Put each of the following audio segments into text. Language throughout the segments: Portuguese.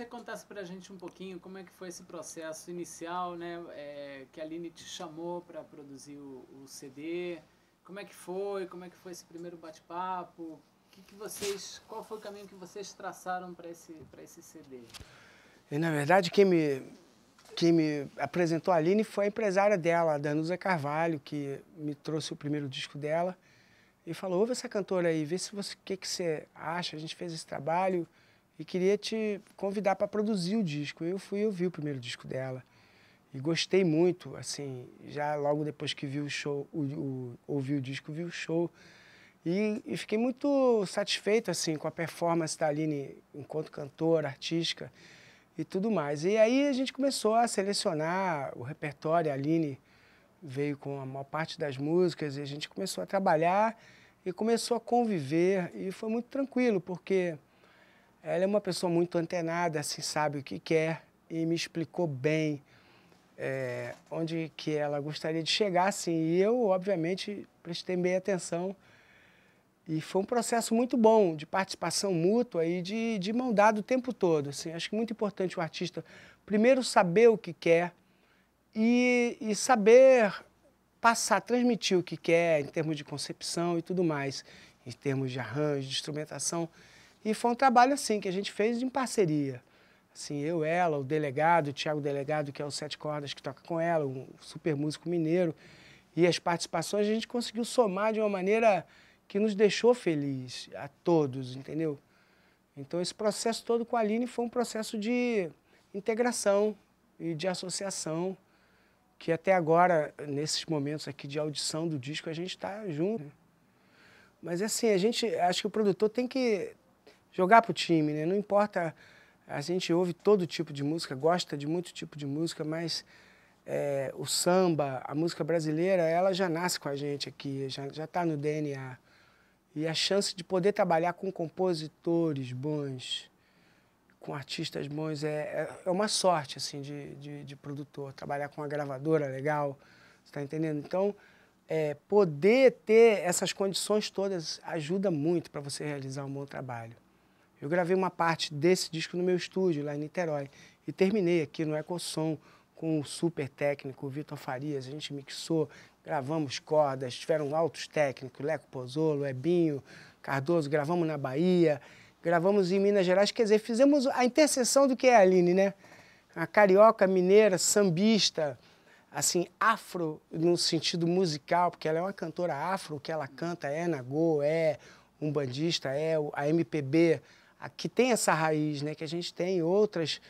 você contasse para a gente um pouquinho como é que foi esse processo inicial, né, é, que a Aline te chamou para produzir o, o, CD, como é que foi, como é que foi esse primeiro bate-papo, que, que vocês, qual foi o caminho que vocês traçaram para esse, pra esse CD? E, na verdade, quem me, quem me apresentou a Aline foi a empresária dela, a Danusa Carvalho, que me trouxe o primeiro disco dela e falou, ouve essa cantora aí, vê se você, o que, que você acha, a gente fez esse trabalho e queria te convidar para produzir o disco. Eu fui ouvir o primeiro disco dela. E gostei muito, assim, já logo depois que vi o show, o, o, ouvi o disco, vi o show. E, e, fiquei muito satisfeito, assim, com a performance da Aline enquanto cantora, artística e tudo mais. E aí a gente começou a selecionar o repertório, a Aline veio com a maior parte das músicas e a gente começou a trabalhar e começou a conviver e foi muito tranquilo, porque ela é uma pessoa muito antenada, assim, sabe o que quer é, e me explicou bem é, onde que ela gostaria de chegar, assim. E eu, obviamente, prestei bem atenção. E foi um processo muito bom de participação mútua e de, de mão dada o tempo todo. Assim. Acho que é muito importante o artista primeiro saber o que quer e, e saber passar, transmitir o que quer em termos de concepção e tudo mais, em termos de arranjo, de instrumentação. E foi um trabalho assim que a gente fez em parceria. Assim, eu, ela, o delegado, o Thiago Delegado, que é o Sete Cordas que toca com ela, um super músico mineiro. E as participações a gente conseguiu somar de uma maneira que nos deixou feliz a todos, entendeu? Então esse processo todo com a Aline foi um processo de integração e de associação, que até agora, nesses momentos aqui de audição do disco, a gente está junto. Mas assim, a gente acho que o produtor tem que jogar pro time, né? Não importa, a gente ouve todo tipo de música, gosta de muito tipo de música, mas é, o samba, a música brasileira, ela já nasce com a gente aqui, já, já tá no DNA. E a chance de poder trabalhar com compositores bons, com artistas bons, é, é, é uma sorte, assim, de, de, de produtor. Trabalhar com uma gravadora legal, você tá entendendo? Então, é, poder ter essas condições todas ajuda muito para você realizar um bom trabalho. Eu gravei uma parte desse disco no meu estúdio, lá em Niterói. E terminei aqui no Ecosom com o super técnico Vitor Farias. A gente mixou, gravamos cordas, tiveram altos técnicos, Leco Pozzolo, Ebinho, Cardoso, gravamos na Bahia, gravamos em Minas Gerais. Quer dizer, fizemos a interseção do que é a Aline, né? A carioca, mineira, sambista, assim, afro no sentido musical, porque ela é uma cantora afro, o que ela canta é go é um bandista, é a MPB, que tem essa raiz, né? Que a gente tem outras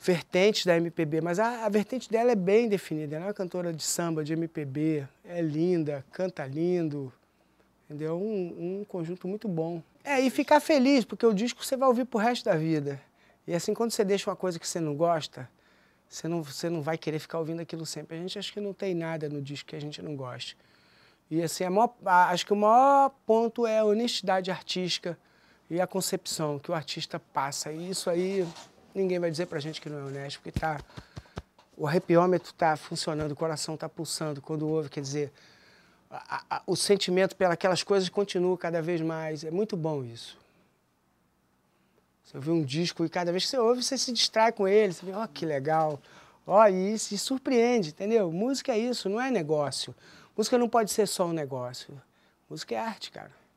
vertentes da MPB, mas a, a vertente dela é bem definida. Ela é uma cantora de samba, de MPB, é linda, canta lindo, entendeu? Um, um conjunto muito bom. É, e ficar feliz, porque o disco você vai ouvir pro resto da vida. E assim, quando você deixa uma coisa que você não gosta, você não, você não vai querer ficar ouvindo aquilo sempre. A gente acha que não tem nada no disco que a gente não goste. E assim, a maior, acho que o maior ponto é a honestidade artística, e a concepção que o artista passa. E isso aí ninguém vai dizer pra gente que não é honesto, porque tá, o arrepiômetro tá funcionando, o coração tá pulsando quando ouve, quer dizer, a, a, o sentimento pelas coisas continua cada vez mais. É muito bom isso. Você ouve um disco e cada vez que você ouve, você se distrai com ele, você vê, ó, oh, que legal, ó, oh, e se surpreende, entendeu? Música é isso, não é negócio. Música não pode ser só um negócio. Música é arte, cara.